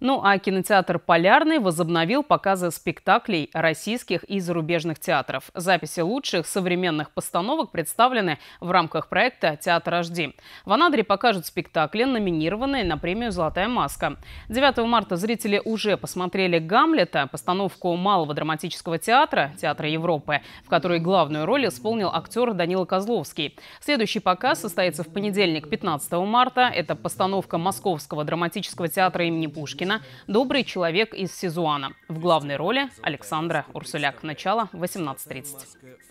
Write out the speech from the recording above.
Ну а кинотеатр «Полярный» возобновил показы спектаклей российских и зарубежных театров. Записи лучших современных постановок представлены в рамках проекта «Театр HD». В Анадыре покажут спектакли, номинированные на премию «Золотая маска». 9 марта зрители уже посмотрели «Гамлета», постановку Малого драматического театра, Театра Европы, в которой главную роль исполнил актер Данила Козловский. Следующий показ состоится в понедельник, 15 марта. Это постановка Московского драматического театра имени Пушкина Пушкина «Добрый человек из Сизуана». В главной роли Александра Урсуляк. Начало 18.30.